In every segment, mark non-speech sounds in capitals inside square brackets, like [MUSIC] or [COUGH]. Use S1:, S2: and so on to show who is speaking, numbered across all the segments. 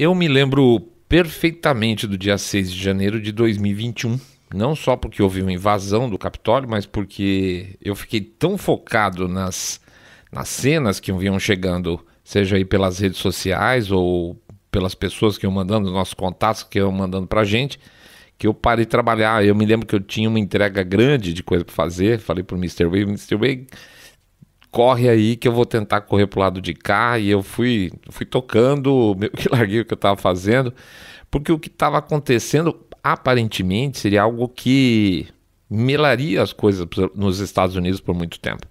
S1: Eu me lembro perfeitamente do dia 6 de janeiro de 2021. Não só porque houve uma invasão do Capitólio, mas porque eu fiquei tão focado nas, nas cenas que vinham chegando, seja aí pelas redes sociais ou pelas pessoas que iam mandando, nossos contatos que iam mandando pra gente, que eu parei de trabalhar. Eu me lembro que eu tinha uma entrega grande de coisa para fazer. Falei pro Mr. Wave, Mr. Wave, corre aí que eu vou tentar correr pro lado de cá. E eu fui, fui tocando, meio [LAUGHS] que larguei o que eu estava fazendo, porque o que estava acontecendo aparentemente seria algo que melaria as coisas nos Estados Unidos por muito tempo.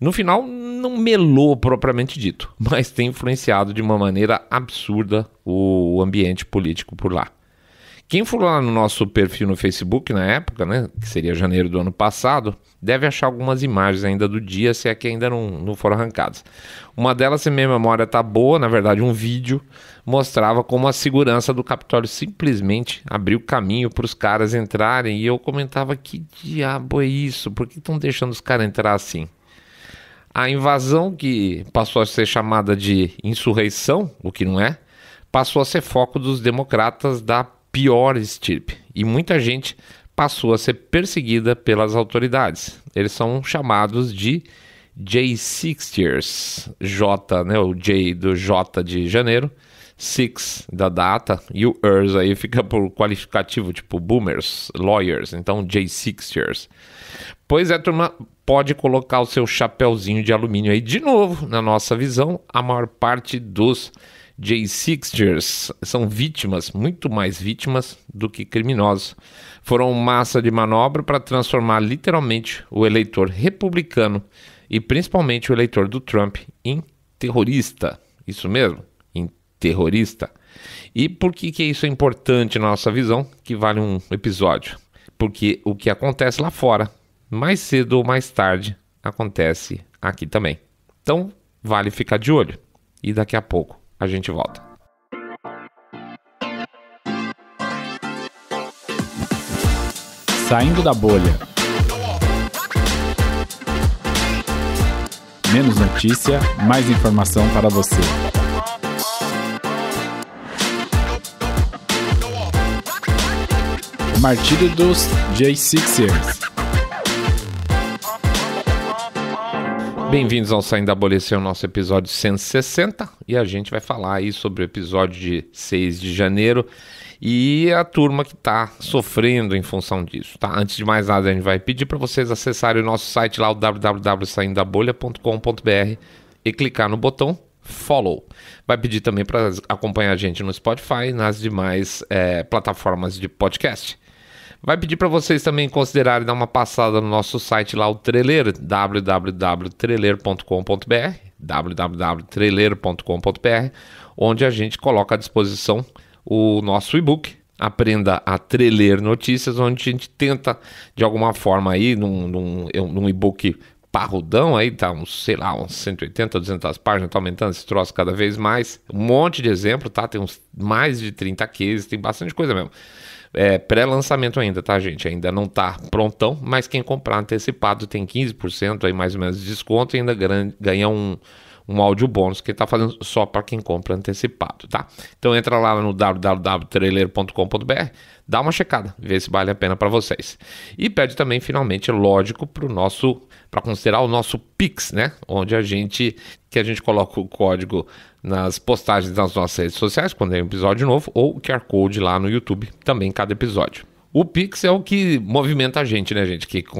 S1: No final, não melou propriamente dito, [LAUGHS] mas tem influenciado de uma maneira absurda o ambiente político por lá. Quem for lá no nosso perfil no Facebook na época, né, que seria janeiro do ano passado, deve achar algumas imagens ainda do dia, se é que ainda não, não foram arrancadas. Uma delas, se minha memória está boa, na verdade um vídeo mostrava como a segurança do Capitólio simplesmente abriu caminho para os caras entrarem e eu comentava que diabo é isso? Por que estão deixando os caras entrar assim? A invasão que passou a ser chamada de insurreição, o que não é, passou a ser foco dos democratas da pior estirpe e muita gente passou a ser perseguida pelas autoridades. Eles são chamados de j 60 J, né, o J do J de janeiro, Six da data, e o ers aí fica por qualificativo, tipo boomers, lawyers, então j 60 Pois é, turma, pode colocar o seu chapéuzinho de alumínio aí de novo, na nossa visão, a maior parte dos J-Sixers são vítimas, muito mais vítimas do que criminosos. Foram massa de manobra para transformar literalmente o eleitor republicano e principalmente o eleitor do Trump em terrorista. Isso mesmo, em terrorista. E por que, que isso é importante na nossa visão, que vale um episódio? Porque o que acontece lá fora, mais cedo ou mais tarde, acontece aqui também. Então, vale ficar de olho. E daqui a pouco a gente volta. Saindo da bolha. Menos notícia, mais informação para você. O martírio dos J Sixers. Bem-vindos ao Saindo da Abolição, é nosso episódio 160. E a gente vai falar aí sobre o episódio de 6 de janeiro e a turma que está sofrendo em função disso, tá? Antes de mais nada, a gente vai pedir para vocês acessarem o nosso site lá, o www.saindabolha.com.br e clicar no botão follow. Vai pedir também para acompanhar a gente no Spotify e nas demais é, plataformas de podcast. Vai pedir para vocês também considerarem dar uma passada no nosso site lá, o Treleiro, www.treleiro.com.br, www.treleiro.com.br, onde a gente coloca à disposição o nosso e-book, aprenda a treler notícias, onde a gente tenta, de alguma forma, aí, num, num, num e-book parrudão aí, tá uns, sei lá, uns 180, 200 páginas, tá aumentando esse troço cada vez mais. Um monte de exemplo, tá? Tem uns mais de 30 cases, tem bastante coisa mesmo. É pré-lançamento ainda, tá, gente? Ainda não tá prontão, mas quem comprar antecipado tem 15% aí mais ou menos de desconto e ainda ganha um um áudio bônus que ele está fazendo só para quem compra antecipado, tá? Então entra lá no www.trailer.com.br, dá uma checada, vê se vale a pena para vocês. E pede também, finalmente, lógico, para o nosso, para considerar o nosso Pix, né? Onde a gente, que a gente coloca o código nas postagens das nossas redes sociais, quando é um episódio novo, ou o QR Code lá no YouTube, também cada episódio. O Pix é o que movimenta a gente, né, gente? Que, que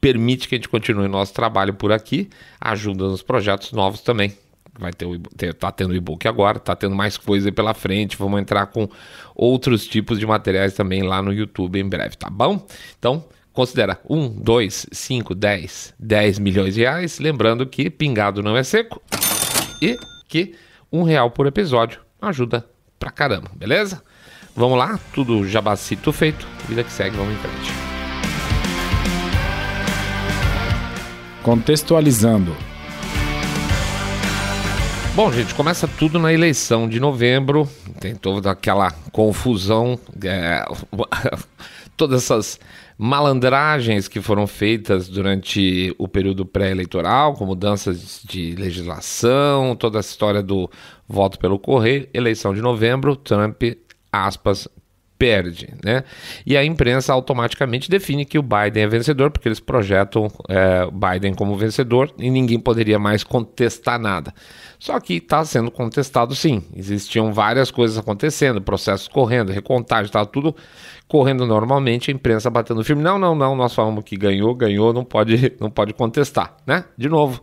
S1: permite que a gente continue nosso trabalho por aqui, ajuda nos projetos novos também. Vai ter, ter tá tendo e-book agora, tá tendo mais coisa pela frente. Vamos entrar com outros tipos de materiais também lá no YouTube em breve, tá bom? Então, considera 1, 2, 5, 10, 10 milhões de reais. Lembrando que pingado não é seco e que um real por episódio ajuda pra caramba, beleza? Vamos lá, tudo jabacito feito, vida que segue, vamos em frente. Contextualizando. Bom, gente, começa tudo na eleição de novembro, tem toda aquela confusão, é, [LAUGHS] todas essas malandragens que foram feitas durante o período pré-eleitoral, com mudanças de legislação, toda a história do voto pelo correio, eleição de novembro, Trump aspas, perde, né? E a imprensa automaticamente define que o Biden é vencedor, porque eles projetam é, Biden como vencedor e ninguém poderia mais contestar nada. Só que está sendo contestado sim. Existiam várias coisas acontecendo, processos correndo, recontagem, estava tá tudo correndo normalmente, a imprensa batendo firme. Não, não, não, nós falamos que ganhou, ganhou, não pode, não pode contestar, né? De novo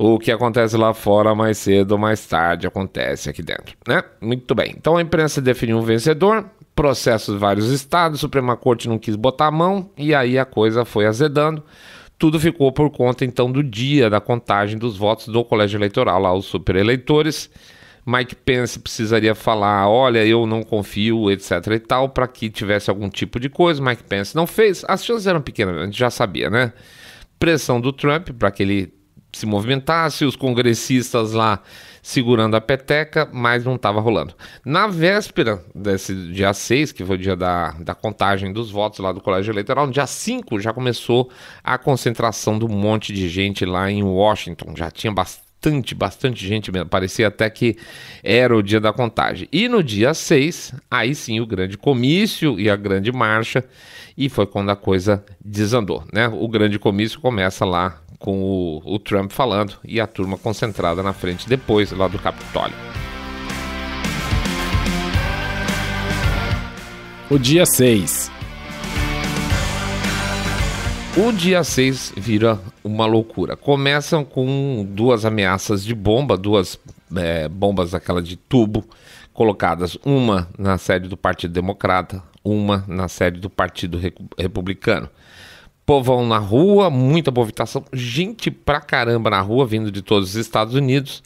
S1: o que acontece lá fora mais cedo ou mais tarde acontece aqui dentro, né? Muito bem. Então a imprensa definiu um vencedor, processos em vários estados, Suprema Corte não quis botar a mão e aí a coisa foi azedando. Tudo ficou por conta então do dia da contagem dos votos do colégio eleitoral, lá os supereleitores. Mike Pence precisaria falar, olha, eu não confio, etc e tal, para que tivesse algum tipo de coisa. Mike Pence não fez. As chances eram pequenas, a gente já sabia, né? Pressão do Trump para que ele se movimentasse, os congressistas lá segurando a peteca, mas não estava rolando. Na véspera desse dia 6, que foi o dia da, da contagem dos votos lá do Colégio Eleitoral, no dia 5 já começou a concentração de um monte de gente lá em Washington. Já tinha bastante, bastante gente mesmo. Parecia até que era o dia da contagem. E no dia 6, aí sim o grande comício e a grande marcha, e foi quando a coisa desandou, né? O grande comício começa lá com o, o Trump falando e a turma concentrada na frente depois lá do Capitólio. O dia 6. O dia 6 vira uma loucura. Começam com duas ameaças de bomba, duas é, bombas daquela de tubo, colocadas uma na sede do Partido Democrata, uma na sede do Partido Republicano povão na rua, muita movimentação, gente pra caramba na rua vindo de todos os Estados Unidos.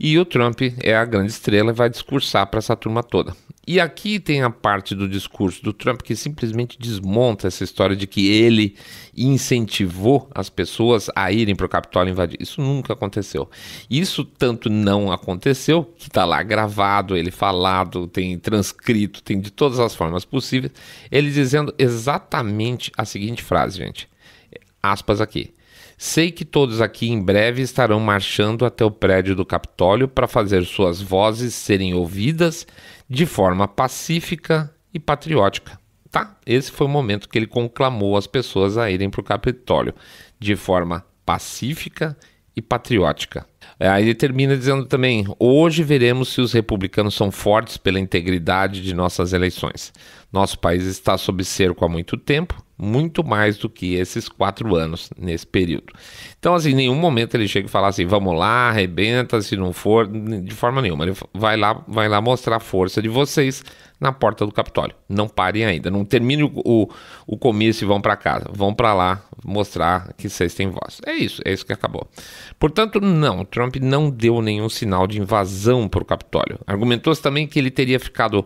S1: E o Trump é a grande estrela e vai discursar para essa turma toda. E aqui tem a parte do discurso do Trump que simplesmente desmonta essa história de que ele incentivou as pessoas a irem para o Capitólio invadir. Isso nunca aconteceu. Isso tanto não aconteceu, que está lá gravado, ele falado, tem transcrito, tem de todas as formas possíveis, ele dizendo exatamente a seguinte frase, gente. Aspas aqui. Sei que todos aqui em breve estarão marchando até o prédio do Capitólio para fazer suas vozes serem ouvidas de forma pacífica e patriótica. Tá, esse foi o momento que ele conclamou as pessoas a irem para o Capitólio de forma pacífica e patriótica. É, aí ele termina dizendo também: hoje veremos se os republicanos são fortes pela integridade de nossas eleições. Nosso país está sob cerco há muito tempo, muito mais do que esses quatro anos nesse período. Então, assim, em nenhum momento ele chega e fala assim: vamos lá, arrebenta, se não for, de forma nenhuma. Ele vai lá, vai lá mostrar a força de vocês, na porta do Capitólio. Não parem ainda, não termine o, o, o comício e vão para casa. Vão para lá mostrar que vocês têm voz. É isso, é isso que acabou. Portanto, não, Trump não deu nenhum sinal de invasão para o Capitólio. Argumentou-se também que ele teria ficado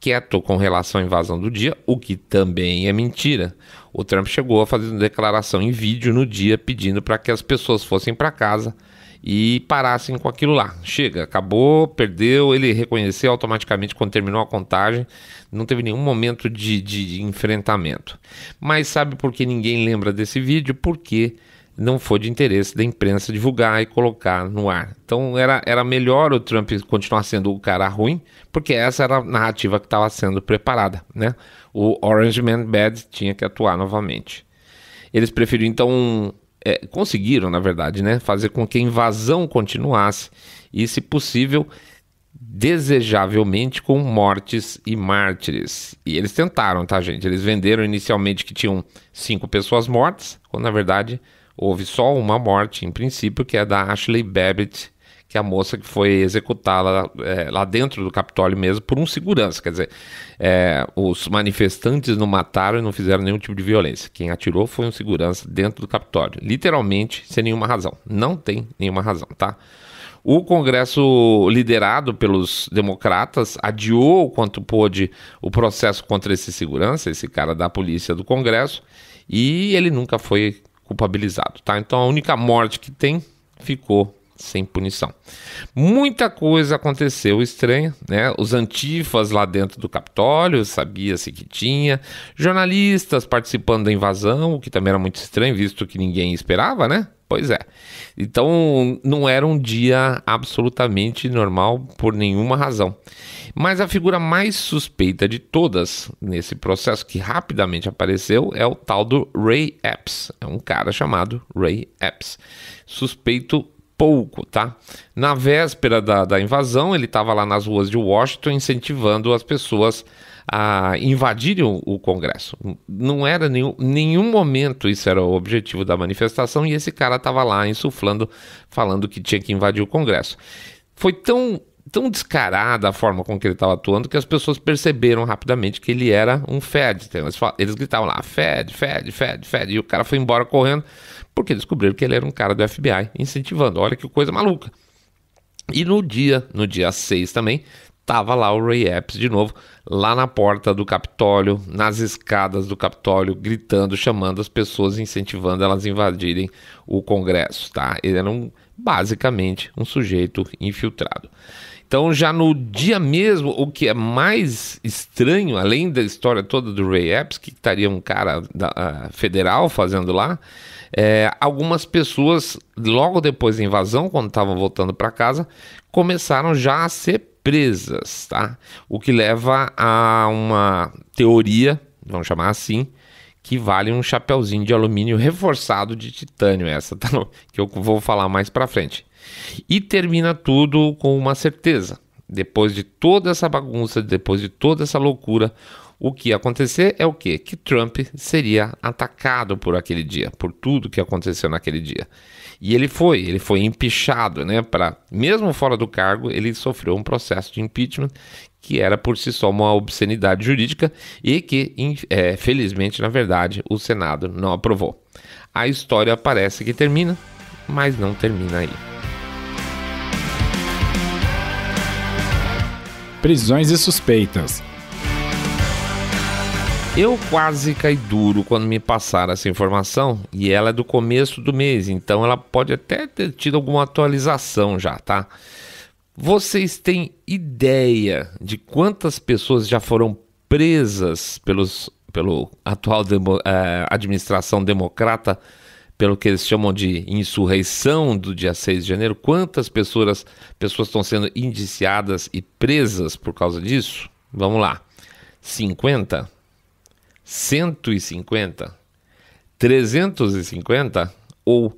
S1: quieto com relação à invasão do dia, o que também é mentira. O Trump chegou a fazer uma declaração em vídeo no dia pedindo para que as pessoas fossem para casa e parassem com aquilo lá. Chega, acabou, perdeu, ele reconheceu automaticamente quando terminou a contagem, não teve nenhum momento de, de enfrentamento. Mas sabe por que ninguém lembra desse vídeo? Porque não foi de interesse da imprensa divulgar e colocar no ar. Então era, era melhor o Trump continuar sendo o cara ruim, porque essa era a narrativa que estava sendo preparada. Né? O Orange Man Bad tinha que atuar novamente. Eles preferiram então é, conseguiram, na verdade, né, fazer com que a invasão continuasse e, se possível, desejavelmente com mortes e mártires. E eles tentaram, tá, gente? Eles venderam inicialmente que tinham cinco pessoas mortas, quando na verdade houve só uma morte, em princípio, que é da Ashley Babbitt, que é a moça que foi executada é, lá dentro do Capitólio mesmo por um segurança. Quer dizer, é, os manifestantes não mataram e não fizeram nenhum tipo de violência. Quem atirou foi um segurança dentro do Capitólio, literalmente sem nenhuma razão. Não tem nenhuma razão, tá? O Congresso, liderado pelos democratas, adiou o quanto pôde o processo contra esse segurança, esse cara da polícia do Congresso, e ele nunca foi culpabilizado, tá? Então a única morte que tem ficou sem punição. Muita coisa aconteceu estranha, né? Os antifas lá dentro do Capitólio, sabia-se que tinha, jornalistas participando da invasão, o que também era muito estranho, visto que ninguém esperava, né? Pois é. Então, não era um dia absolutamente normal por nenhuma razão. Mas a figura mais suspeita de todas nesse processo que rapidamente apareceu é o tal do Ray Epps. É um cara chamado Ray Epps, suspeito pouco, tá? Na véspera da, da invasão, ele estava lá nas ruas de Washington incentivando as pessoas a invadirem o, o Congresso. Não era nenhum, nenhum momento isso era o objetivo da manifestação e esse cara estava lá insuflando, falando que tinha que invadir o Congresso. Foi tão tão descarada a forma com que ele estava atuando que as pessoas perceberam rapidamente que ele era um Fed. Então, eles, eles gritavam lá, Fed, Fed, Fed, Fed. E o cara foi embora correndo porque descobriram que ele era um cara do FBI, incentivando. Olha que coisa maluca. E no dia, no dia 6 também, tava lá o Ray Epps de novo, lá na porta do Capitólio, nas escadas do Capitólio, gritando, chamando as pessoas, incentivando elas a invadirem o Congresso, tá? Ele era um, basicamente um sujeito infiltrado. Então, já no dia mesmo, o que é mais estranho, além da história toda do Ray Epps, que estaria um cara da, ah, federal fazendo lá, é, algumas pessoas, logo depois da invasão, quando estavam voltando para casa, começaram já a ser presas, tá? O que leva a uma teoria, vamos chamar assim, que vale um chapéuzinho de alumínio reforçado de titânio, essa tá no, que eu vou falar mais para frente. E termina tudo com uma certeza. Depois de toda essa bagunça, depois de toda essa loucura, o que ia acontecer é o quê? Que Trump seria atacado por aquele dia, por tudo que aconteceu naquele dia. E ele foi, ele foi empichado, né? Para mesmo fora do cargo, ele sofreu um processo de impeachment que era por si só uma obscenidade jurídica e que, é, felizmente, na verdade, o Senado não aprovou. A história parece que termina, mas não termina aí. prisões e suspeitas. Eu quase caí duro quando me passaram essa informação e ela é do começo do mês, então ela pode até ter tido alguma atualização já, tá? Vocês têm ideia de quantas pessoas já foram presas pelos, pelo atual demo, eh, administração democrata pelo que eles chamam de insurreição do dia 6 de janeiro, quantas pessoas, pessoas estão sendo indiciadas e presas por causa disso? Vamos lá. 50? 150? 350? Ou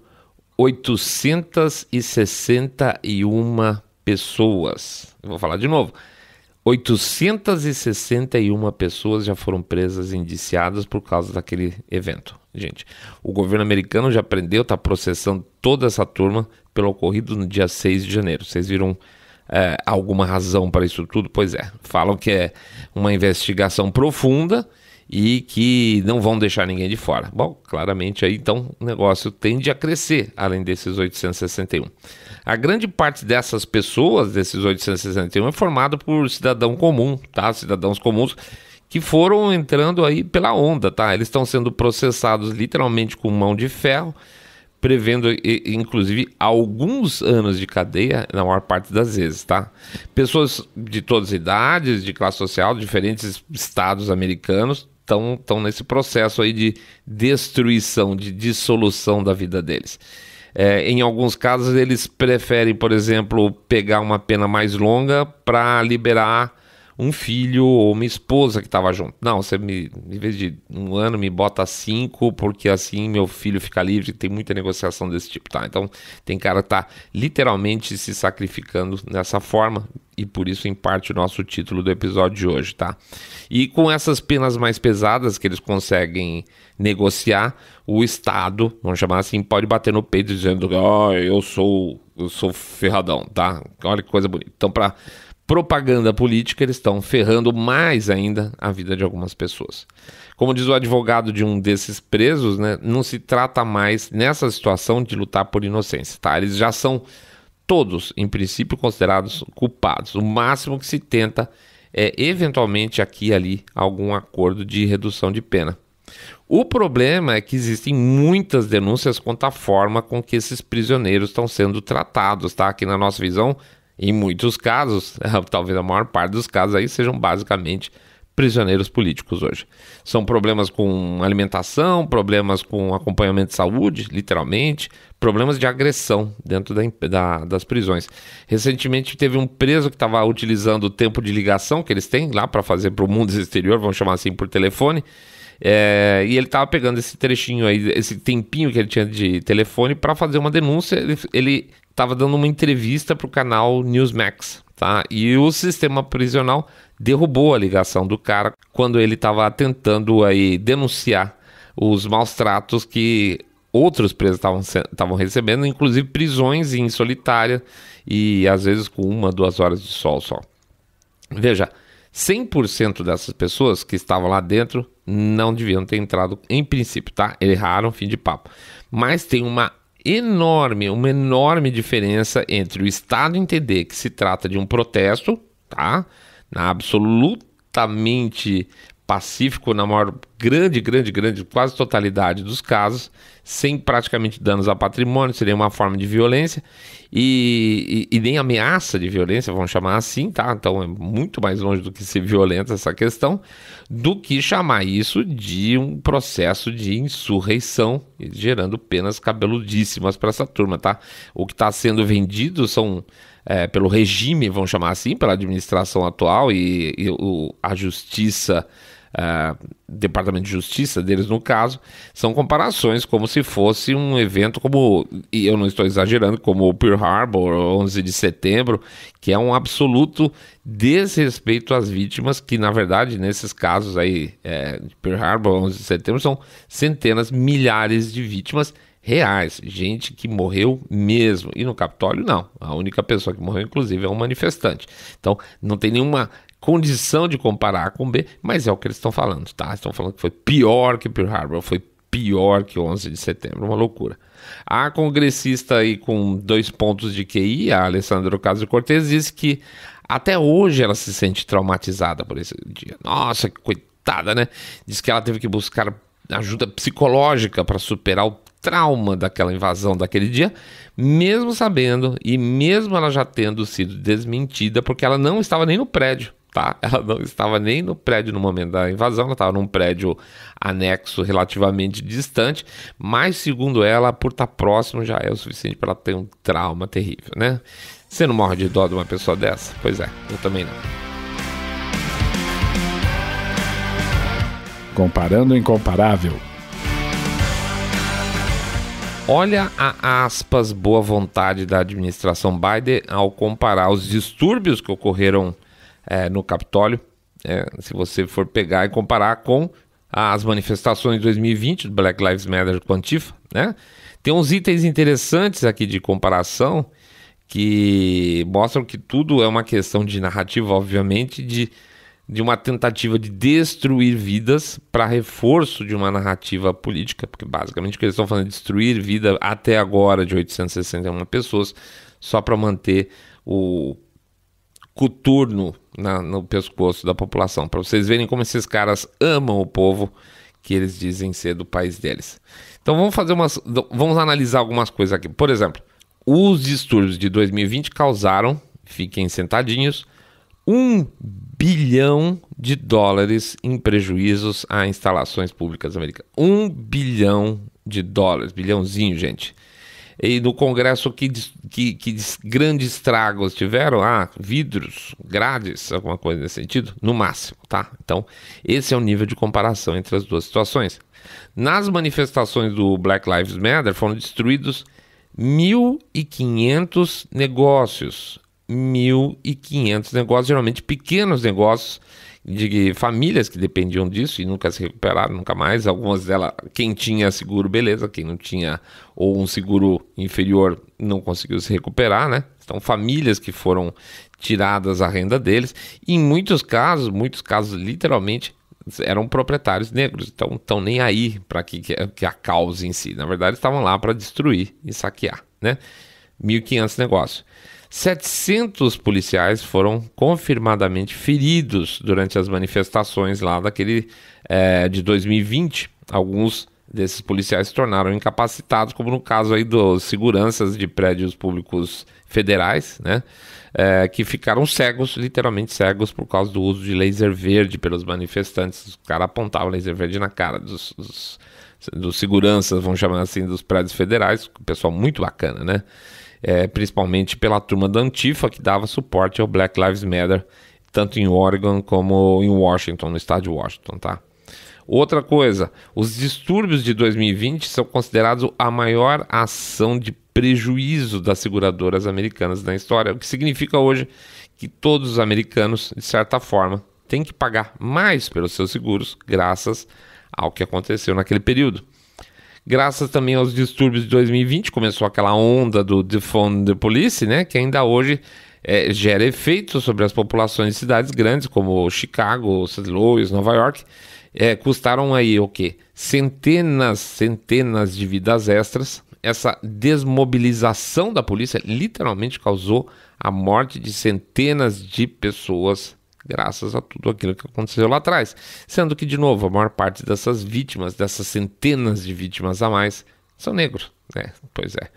S1: 861 pessoas? Eu vou falar de novo. 861 pessoas já foram presas e indiciadas por causa daquele evento gente. O governo americano já prendeu, está processando toda essa turma pelo ocorrido no dia 6 de janeiro. Vocês viram é, alguma razão para isso tudo? Pois é, falam que é uma investigação profunda e que não vão deixar ninguém de fora. Bom, claramente aí então o negócio tende a crescer, além desses 861. A grande parte dessas pessoas, desses 861, é formada por cidadão comum, tá? Cidadãos comuns que foram entrando aí pela onda, tá? Eles estão sendo processados literalmente com mão de ferro, prevendo inclusive alguns anos de cadeia na maior parte das vezes, tá? Pessoas de todas as idades, de classe social, diferentes estados americanos estão nesse processo aí de destruição, de dissolução da vida deles. É, em alguns casos eles preferem, por exemplo, pegar uma pena mais longa para liberar um filho ou uma esposa que estava junto. Não, você me, em vez de um ano, me bota cinco, porque assim meu filho fica livre. Tem muita negociação desse tipo, tá? Então, tem cara que tá literalmente se sacrificando nessa forma. E por isso, em parte, o nosso título do episódio de hoje, tá? E com essas penas mais pesadas que eles conseguem negociar, o Estado, vamos chamar assim, pode bater no peito dizendo: Ah, eu sou eu sou ferradão, tá? Olha que coisa bonita. Então, para propaganda política, eles estão ferrando mais ainda a vida de algumas pessoas. Como diz o advogado de um desses presos, né, não se trata mais nessa situação de lutar por inocência, tá? Eles já são todos, em princípio, considerados culpados. O máximo que se tenta é eventualmente aqui e ali algum acordo de redução de pena. O problema é que existem muitas denúncias quanto à forma com que esses prisioneiros estão sendo tratados, tá? na nossa visão em muitos casos, [LAUGHS] talvez a maior parte dos casos aí sejam basicamente prisioneiros políticos hoje. São problemas com alimentação, problemas com acompanhamento de saúde, literalmente, problemas de agressão dentro da, da, das prisões. Recentemente teve um preso que estava utilizando o tempo de ligação que eles têm lá para fazer para o mundo [LAUGHS] exterior, vamos chamar assim por telefone. É, e ele estava pegando esse trechinho aí, esse tempinho que ele tinha de telefone para fazer uma denúncia. Ele, ele estava dando uma entrevista para o canal Newsmax, tá? E o sistema prisional derrubou a ligação do cara quando ele estava tentando aí denunciar os maus tratos que outros presos estavam recebendo, inclusive prisões em solitária e às vezes com uma, duas horas de sol só. Veja, 100% dessas pessoas que estavam lá dentro não deviam ter entrado em princípio, tá? Erraram, fim de papo. Mas tem uma enorme, uma enorme diferença entre o Estado entender que se trata de um protesto, tá? Na absolutamente pacífico na maior grande, grande, grande, quase totalidade dos casos, sem praticamente danos a patrimônio, seria uma forma de violência e, e, e, nem ameaça de violência, vamos chamar assim, tá? Então é muito mais longe do que ser violenta essa questão, do que chamar isso de um processo de insurreição, gerando penas cabeludíssimas para essa turma, tá? O que está sendo vendido são é, pelo regime, vamos chamar assim, pela administração atual e, e o, a justiça uh, Departamento de Justiça deles no caso, são comparações como se fosse um evento como, e eu não estou exagerando, como o Pearl Harbor, 11 de setembro, que é um absoluto desrespeito às vítimas, que na verdade nesses casos aí, é, Pearl Harbor, 11 de setembro, são centenas, milhares de vítimas reais, gente que morreu mesmo. E no Capitólio, não. A única pessoa que morreu, inclusive, é um manifestante. Então, não tem nenhuma condição de comparar com B, mas é o que eles estão falando, tá? Estão falando que foi pior que Pearl Harbor, foi pior que 11 de setembro, uma loucura. A congressista aí com dois pontos de QI, a Alessandra Ocasio Cortez, disse que até hoje ela se sente traumatizada por esse dia. Nossa, que coitada, né? Diz que ela teve que buscar ajuda psicológica para superar o trauma daquela invasão daquele dia, mesmo sabendo e mesmo ela já tendo sido desmentida, porque ela não estava nem no prédio tá? [LAUGHS] Ela não estava nem no prédio no momento da invasão, ela estava num prédio anexo relativamente distante, mas segundo ela, por estar tá próximo já é o suficiente para ela ter um trauma terrível, né? Você não morre de dó de uma pessoa dessa? Pois é, eu também não. Comparando o incomparável. Olha a aspas boa vontade da administração Biden ao comparar os distúrbios que ocorreram é, no Capitólio, é, se você for pegar e comparar com as manifestações de 2020 do Black Lives Matter com Antifa, né? Tem uns itens interessantes aqui de comparação que mostram que tudo é uma questão de narrativa, obviamente, de, de uma tentativa de destruir vidas para reforço de uma narrativa política, porque basicamente o que eles estão falando é destruir vida até agora de 861 pessoas só para manter o coturno na, no pescoço da população, para vocês verem como esses caras amam o povo que eles dizem ser do país deles. Então vamos fazer umas, vamos analisar algumas coisas aqui. Por exemplo, os distúrbios de 2020 causaram, fiquem sentadinhos, um bilhão de dólares em prejuízos a instalações públicas americanas. Um bilhão de dólares, bilhãozinho, gente. E no Congresso, que, que, que grandes estragos tiveram? Ah, vidros, grades, alguma coisa nesse sentido, no máximo, tá? Então, esse é o nível de comparação entre as duas situações. Nas manifestações do Black Lives Matter foram destruídos 1.500 negócios. 1.500 negócios, geralmente pequenos negócios de famílias que dependiam disso e nunca se recuperaram, nunca mais. Algumas delas, quem tinha seguro, beleza, quem não tinha, ou um seguro inferior, não conseguiu se recuperar, né? Então, famílias que foram tiradas a renda deles, e em muitos casos, muitos casos literalmente eram proprietários negros, então estão nem aí para que, que a causa em si. Na verdade, estavam lá para destruir e saquear, né? 1.500 negócios. 700 policiais foram confirmadamente feridos durante as manifestações lá daquele é, de 2020. Alguns desses policiais se tornaram incapacitados, como no caso aí dos seguranças de prédios públicos federais, né? É, que ficaram cegos, literalmente cegos, por causa do uso de laser verde pelos manifestantes. Os caras apontavam laser verde na cara dos, dos, dos seguranças, vamos chamar assim, dos prédios federais. Pessoal muito bacana, né? é, principalmente pela turma da Antifa, que dava suporte ao Black Lives Matter, tanto em Oregon como em Washington, no estado de Washington, tá? Outra coisa, os distúrbios de 2020 são considerados a maior ação de prejuízo das seguradoras americanas na história, o que significa hoje que todos os americanos, de certa forma, têm que pagar mais pelos seus seguros, graças ao que aconteceu naquele período graças também aos distúrbios de 2020, começou aquela onda do Defund the Police, né, que ainda hoje é, gera efeitos sobre as populações de cidades grandes como Chicago, St. Louis, Nova York, é, custaram aí o quê? Centenas, centenas de vidas extras. Essa desmobilização da polícia literalmente causou a morte de centenas de pessoas graças a tudo aquilo que aconteceu lá atrás. Sendo que, de novo, a maior parte dessas vítimas, dessas centenas de vítimas a mais, são negros. Né? Pois é.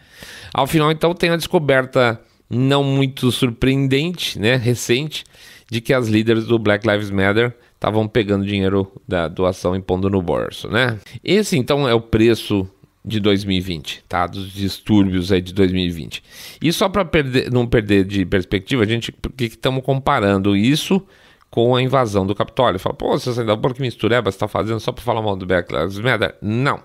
S1: Ao final, então, tem a descoberta não muito surpreendente, né, recente, de que as líderes do Black Lives Matter estavam pegando dinheiro da doação e pondo no bolso, né? Esse então é o preço de 2020, tá? Dos distúrbios aí de 2020. E só para não perder de perspectiva, a gente porque estamos comparando isso com a invasão do Capitólio. Fala, pô, você ainda por que mistureba está é, fazendo só para falar mal do Black Lives Matter? Não.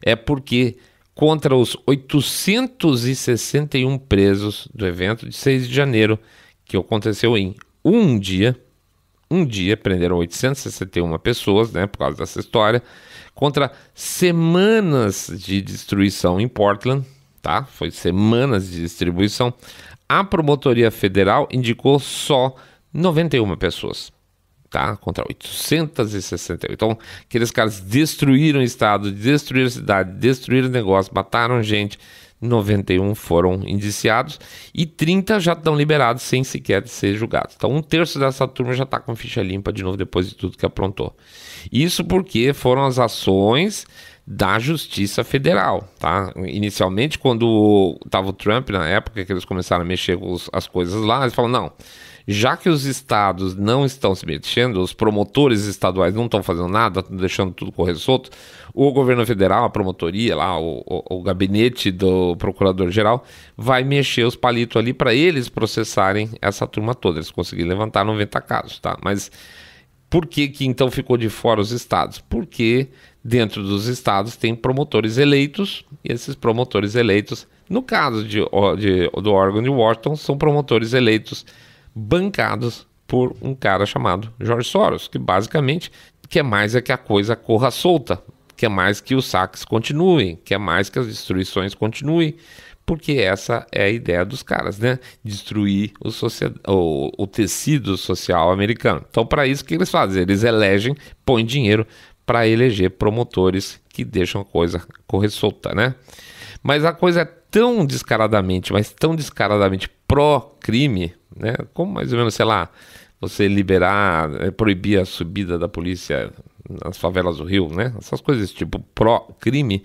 S1: É porque contra os 861 presos do evento de 6 de janeiro, que aconteceu em um dia, um dia prenderam 861 pessoas, né, por causa dessa história contra semanas de destruição em Portland, tá? Foi semanas de distribuição. A promotoria federal indicou só 91 pessoas, tá? Contra 868. Então, aqueles caras destruíram o estado, destruíram a cidade, destruíram o negócio, mataram gente 91 foram indiciados e 30 já estão liberados sem sequer ser julgados. Então, um terço dessa turma já está com ficha limpa de novo depois de tudo que aprontou. Isso porque foram as ações da Justiça Federal, tá? Inicialmente, quando estava o Trump, na época que eles começaram a mexer com as coisas lá, eles falaram, não, já que os estados não estão se mexendo, os promotores estaduais não estão fazendo nada, estão deixando tudo correr solto, o governo federal, a promotoria lá, o, o, o gabinete do procurador-geral, vai mexer os palitos ali para eles processarem essa turma toda. Eles conseguiram levantar 90 casos, tá? Mas por que, que então ficou de fora os estados? Porque dentro dos estados tem promotores eleitos, e esses promotores eleitos, no caso de, de do órgão de Washington, são promotores eleitos bancados por um cara chamado George Soros, que basicamente quer é mais é que a coisa corra solta, quer é mais que os saques continuem, quer é mais que as destruições continuem, porque essa é a ideia dos caras, né? Destruir o, o, o tecido social americano. Então, para isso, o que eles fazem? Eles elegem, põem dinheiro para eleger promotores que deixam a coisa correr solta, né? Mas a coisa é tão descaradamente, mas tão descaradamente pró-crime, né? Como mais ou menos, sei lá, você liberar, eh, proibir a subida da polícia nas favelas do Rio, né? Essas coisas tipo pró-crime,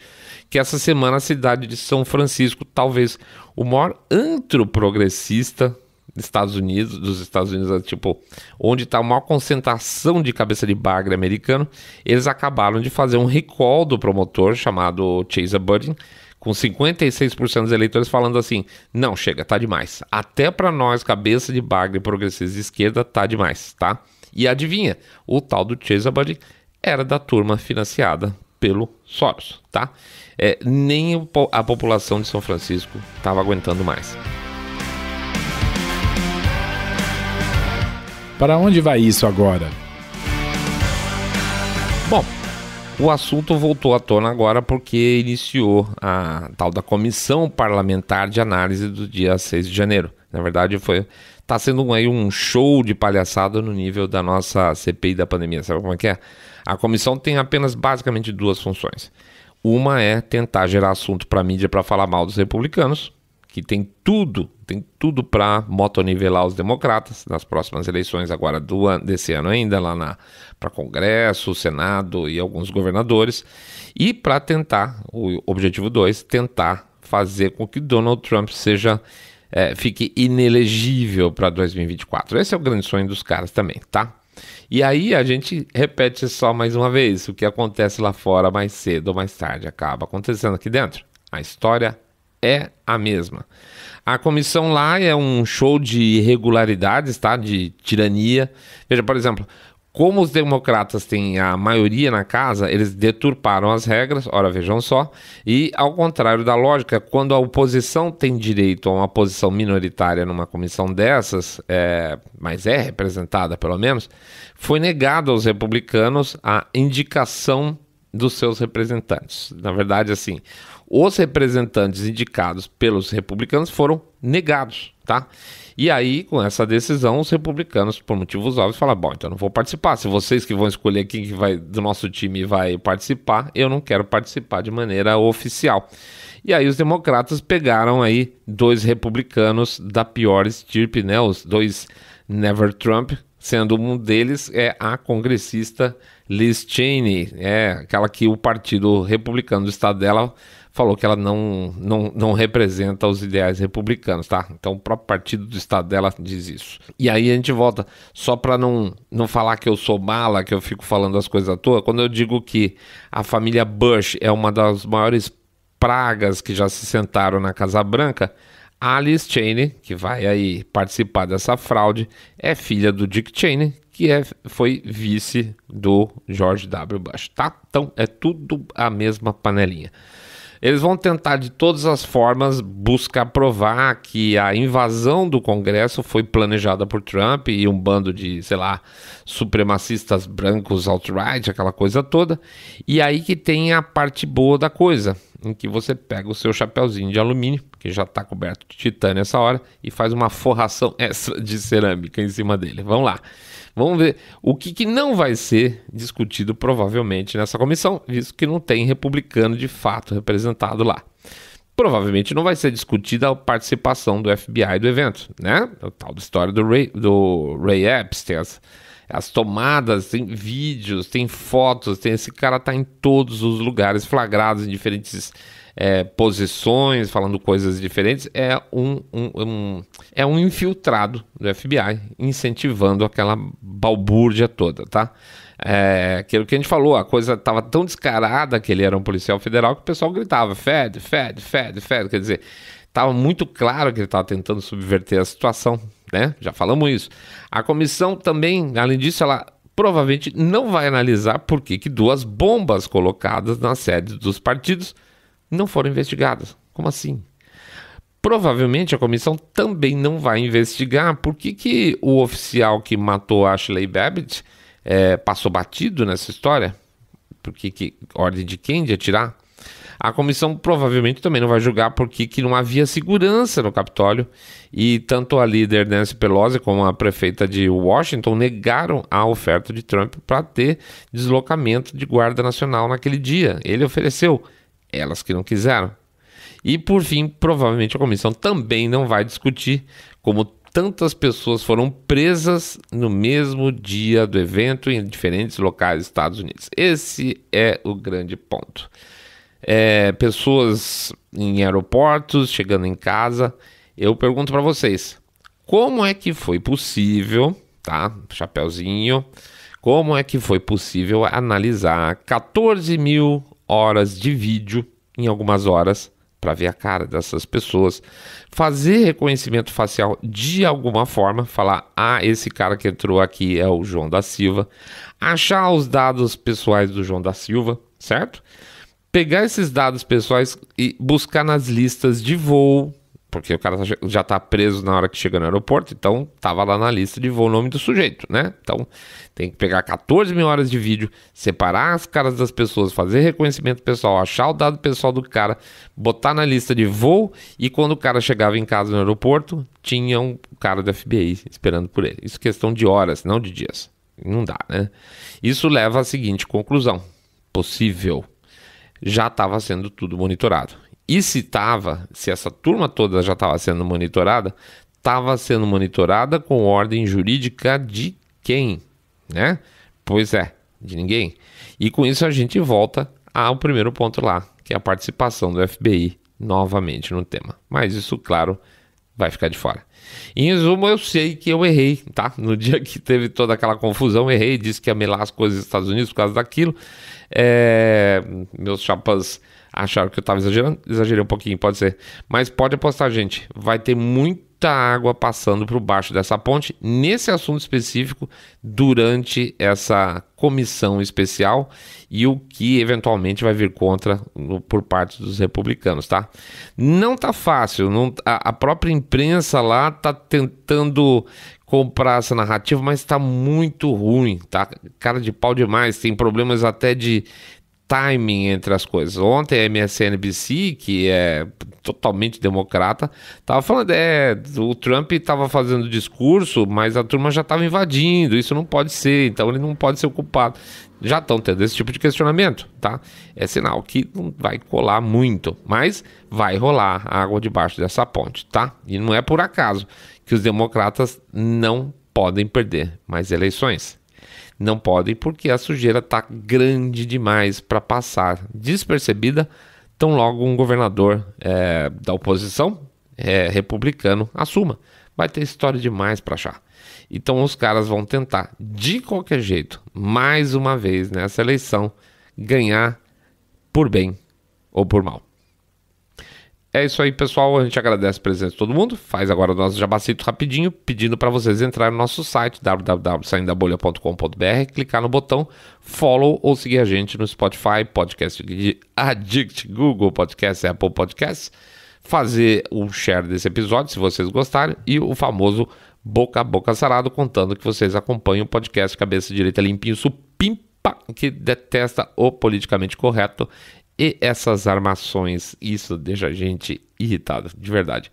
S1: que essa semana a cidade de São Francisco, talvez o maior antro progressista dos Estados Unidos, dos Estados Unidos, é, tipo, onde está a maior concentração de cabeça de bagre americano, eles acabaram de fazer um recall do promotor chamado Chase Budding, com 56% dos eleitores falando assim: não, chega, tá demais. Até para nós, cabeça de bagre progressista de esquerda, tá demais, tá? E adivinha, o tal do Chesabad era da turma financiada pelo Soros, tá? É, nem a população de São Francisco estava aguentando mais. Para onde vai isso agora? Bom, o assunto voltou à tona agora porque iniciou a tal da comissão parlamentar de análise do dia 6 de janeiro. Na verdade, foi tá sendo aí um show de palhaçada no nível da nossa CPI da pandemia. Sabe como é que é? A comissão tem apenas basicamente duas funções. Uma é tentar gerar assunto para a mídia para falar mal dos republicanos, que tem tudo, tem tudo para motonivelar os democratas nas próximas eleições agora do ano, desse ano ainda lá na para Congresso, Senado e alguns governadores e para tentar o objetivo 2, tentar fazer com que Donald Trump seja é, fique inelegível para 2024. Esse é o grande sonho dos caras também, tá? E aí a gente repete só mais uma vez: o que acontece lá fora mais cedo ou mais tarde acaba acontecendo aqui dentro. A história é a mesma. A comissão lá é um show de irregularidades, tá? De tirania. Veja, por exemplo, como os democratas têm a maioria na casa, eles deturparam as regras, ora vejam só, e ao contrário da lógica, quando a oposição tem direito a uma posição minoritária numa comissão dessas, é, mas é representada pelo menos, foi negada aos republicanos a indicação dos seus representantes. Na verdade, assim, os representantes indicados pelos republicanos foram negados, tá? E aí, com essa decisão, os republicanos, por motivos óbvios, falaram: bom, então não vou participar. Se vocês que vão escolher quem que vai do nosso time vai participar, eu não quero participar de maneira oficial. E aí os democratas pegaram aí dois republicanos da pior estirpe, né? Os dois Never Trump, sendo um deles é a congressista Liz Cheney, é aquela que o Partido Republicano do estado dela falou que ela não, não, não representa os ideais republicanos, tá? Então o próprio partido do estado dela diz isso. E aí a gente volta, só para não, não falar que eu sou mala, que eu fico falando as coisas à toa, quando eu digo que a família Bush é uma das maiores pragas que já se sentaram na Casa Branca, Alice Cheney, que vai aí participar dessa fraude, é filha do Dick Cheney, que é, foi vice do George W. Bush, tá? Então é tudo a mesma panelinha. Eles vão tentar de todas as formas buscar provar que a invasão do Congresso foi planejada por Trump e um bando de, sei lá, supremacistas brancos alt-right, aquela coisa toda. E aí que tem a parte boa da coisa, em que você pega o seu chapéuzinho de alumínio, que já está coberto de titânio essa hora, e faz uma forração [LAUGHS] extra de cerâmica em cima dele. Vamos lá. Vamos ver o que, que não vai ser discutido provavelmente nessa comissão, visto que não tem republicano de fato representado lá provavelmente não vai ser discutida a participação do FBI do evento, né? O tal da história do Ray, do Ray Epstein, as, as, tomadas, tem vídeos, tem fotos, tem esse cara tá em todos os lugares flagrados em diferentes é, posições, falando coisas diferentes, é um, um, um, é um infiltrado do FBI incentivando aquela balbúrdia toda, tá? É, aquilo que a gente falou, a coisa estava tão descarada que ele era um policial federal que o pessoal gritava Fed, Fed, Fed, Fed, quer dizer, estava muito claro que ele estava tentando subverter a situação, né? Já falamos isso. A comissão também, além disso, ela provavelmente não vai analisar por que, que duas bombas colocadas na sede dos partidos não foram investigadas. Como assim? Provavelmente a comissão também não vai investigar por que, que o oficial que matou Ashley Babbitt é, passou batido nessa história. Por que, que ordem de quem de atirar? A comissão provavelmente também não vai julgar que que não havia segurança no Capitólio e tanto a líder Nancy Pelosi como a prefeita de Washington negaram a oferta de Trump para ter deslocamento de guarda nacional naquele dia. Ele ofereceu elas que não quiseram. E por fim, provavelmente a comissão também não vai discutir como tantas pessoas foram presas no mesmo dia do evento em diferentes locais dos Estados Unidos. Esse é o grande ponto. É, pessoas em aeroportos, chegando em casa, eu pergunto para vocês: como é que foi possível, tá? Chapeuzinho, como é que foi possível analisar 14 mil horas de vídeo em algumas horas para ver a cara dessas pessoas, fazer reconhecimento facial de alguma forma, falar: "Ah, esse cara que entrou aqui é o João da Silva", achar os dados pessoais do João da Silva, certo? Pegar esses dados pessoais e buscar nas listas de voo porque o cara tá já tá preso na hora que chega no aeroporto, então tava lá na lista de voo o nome do sujeito, né? Então tem que pegar 14 mil horas de vídeo, separar as caras das pessoas, fazer reconhecimento pessoal, achar o dado pessoal do cara, botar na lista de voo e quando o cara chegava em casa no aeroporto, tinha um cara da FBI esperando por ele. Isso é questão de horas, não de dias. Não dá, né? Isso leva à seguinte conclusão: possível. Já estava sendo tudo monitorado. E se estava, se essa turma toda já estava sendo monitorada, estava sendo monitorada com ordem jurídica de quem? Né? Pois é, de ninguém. E com isso a gente volta ao primeiro ponto lá, que é a participação do FBI novamente no tema. Mas isso, claro, vai ficar de fora. Em resumo, eu sei que eu errei, tá? No dia que teve toda aquela confusão, errei, disse que ia melar as coisas dos Estados Unidos por causa daquilo. É... Meus chapas acharam que eu estava exagerando, exagerei um pouquinho, pode ser. Mas pode apostar, gente, vai ter muita água passando por baixo dessa ponte nesse assunto específico durante essa comissão especial e o que eventualmente vai vir contra por parte dos republicanos, tá? Não tá fácil, não, a, a própria imprensa lá tá tentando comprar essa narrativa, mas está muito ruim, tá? Cara de pau demais, tem problemas até de timing entre as coisas. Ontem a MSNBC, que é totalmente democrata, tava falando, é, o Trump tava fazendo discurso, mas a turma já tava invadindo, isso não pode ser, então ele não pode ser o culpado. Já estão tendo esse tipo de questionamento, tá? É sinal que não vai colar muito, mas vai rolar a água debaixo dessa ponte, tá? E não é por acaso que os democratas não podem perder mais eleições. Não podem porque a sujeira está grande demais para passar despercebida tão logo um governador é, da oposição é, republicano assuma. Vai ter história demais para achar. Então os caras vão tentar, de qualquer jeito, mais uma vez nessa eleição, ganhar por bem ou por mal. É isso aí, pessoal. A gente agradece a presença de todo mundo. Faz agora o nosso jabacito rapidinho, pedindo para vocês entrarem no nosso site www.saindabolha.com.br, clicar no botão follow ou seguir a gente no Spotify, Podcast Addict, Google Podcast, Apple Podcasts. Fazer o um share desse episódio, se vocês gostarem, e o famoso boca a boca sarado, contando que vocês acompanham o podcast Cabeça Direita Limpinho Supimpa, que detesta o politicamente correto e essas armações, isso deixa a gente irritado, de verdade.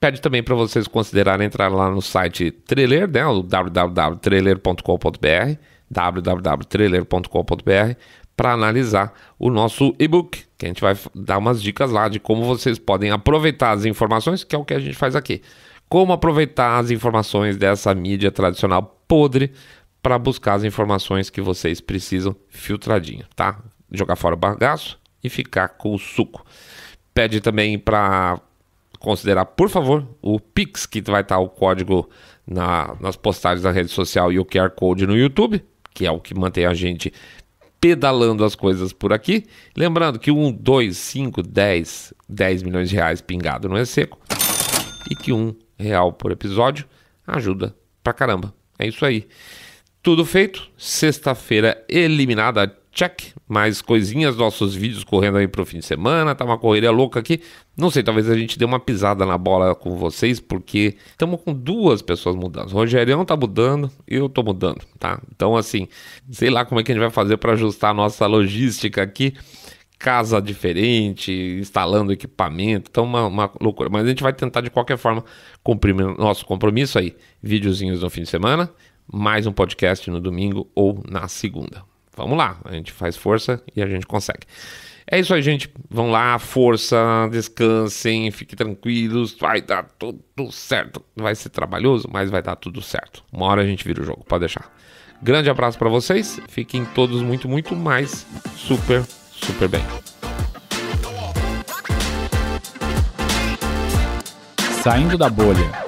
S1: Pede também para vocês considerarem entrar lá no site Trailer, né, o www.trailer.com.br, www.trailer.com.br, para analisar o nosso e-book, que a gente vai dar umas dicas lá de como vocês podem aproveitar as informações, que é o que a gente faz aqui. Como aproveitar as informações dessa mídia tradicional podre para buscar as informações que vocês precisam filtradinha, tá? Jogar fora o bagaço, e ficar com o suco. Pede também para considerar, por favor, o Pix, que vai estar tá o código na, nas postagens da rede social e o QR Code no YouTube, que é o que mantém a gente pedalando as coisas por aqui. Lembrando que um, dois, cinco, dez, dez milhões de reais pingado não é seco. E que um real por episódio ajuda pra caramba. É isso aí. Tudo feito. Sexta-feira eliminada check, mais coisinhas, nossos vídeos correndo aí pro fim de semana, tá uma correria louca aqui. Não sei, talvez a gente dê uma pisada na bola com vocês, porque estamos com duas pessoas mudando. O Rogerião tá mudando e eu tô mudando, tá? Então, assim, sei lá como é que a gente vai fazer para ajustar a nossa logística aqui. Casa diferente, instalando equipamento, então uma, uma loucura. Mas a gente vai tentar de qualquer forma cumprir nosso compromisso aí. Videozinhos no fim de semana, mais um podcast no domingo ou na segunda. Vamos lá, a gente faz força e a gente consegue. É isso aí, gente. Vão lá, força, descansem, fiquem tranquilos. Vai dar tudo certo. Vai ser trabalhoso, mas vai dar tudo certo. Uma hora a gente vira o jogo, pode deixar. Grande abraço para vocês. Fiquem todos muito, muito mais super, super bem. Saindo da bolha.